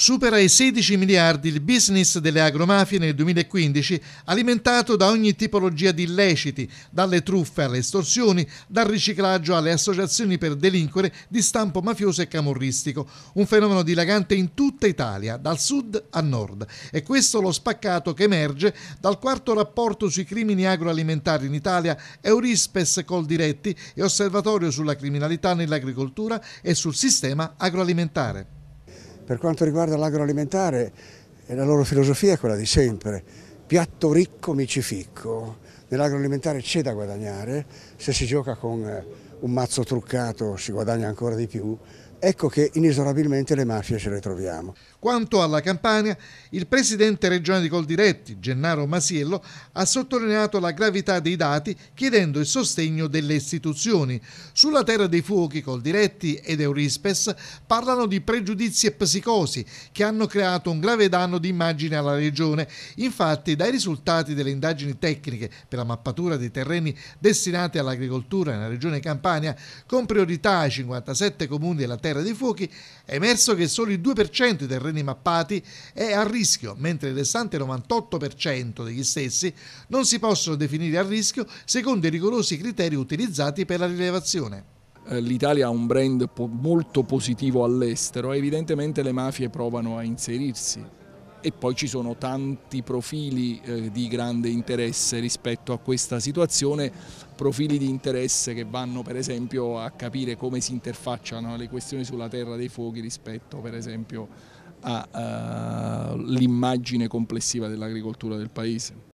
supera i 16 miliardi il business delle agromafie nel 2015, alimentato da ogni tipologia di illeciti, dalle truffe alle estorsioni, dal riciclaggio alle associazioni per delinquere di stampo mafioso e camorristico, un fenomeno dilagante in tutta Italia, dal sud a nord. E questo lo spaccato che emerge dal quarto rapporto sui crimini agroalimentari in Italia, Eurispes Coldiretti e Osservatorio sulla criminalità nell'agricoltura e sul sistema agroalimentare. Per quanto riguarda l'agroalimentare, eh, la loro filosofia è quella di sempre, piatto ricco mi ci ficco, Nell'agroalimentare c'è da guadagnare, se si gioca con eh, un mazzo truccato si guadagna ancora di più, Ecco che inesorabilmente le mafie ce le troviamo. Quanto alla Campania, il presidente regionale di Coldiretti, Gennaro Masiello, ha sottolineato la gravità dei dati chiedendo il sostegno delle istituzioni. Sulla terra dei fuochi Coldiretti ed Eurispes parlano di pregiudizi e psicosi che hanno creato un grave danno di immagine alla regione. Infatti, dai risultati delle indagini tecniche per la mappatura dei terreni destinati all'agricoltura nella regione Campania, con priorità ai 57 comuni della Terra dei Fuochi, è emerso che solo il 2% dei terreni mappati è a rischio, mentre il restante 98% degli stessi non si possono definire a rischio secondo i rigorosi criteri utilizzati per la rilevazione eh, l'Italia ha un brand molto positivo all'estero, evidentemente le mafie provano a inserirsi e poi ci sono tanti profili eh, di grande interesse rispetto a questa situazione, profili di interesse che vanno per esempio a capire come si interfacciano le questioni sulla terra dei fuochi rispetto per esempio all'immagine eh, complessiva dell'agricoltura del Paese.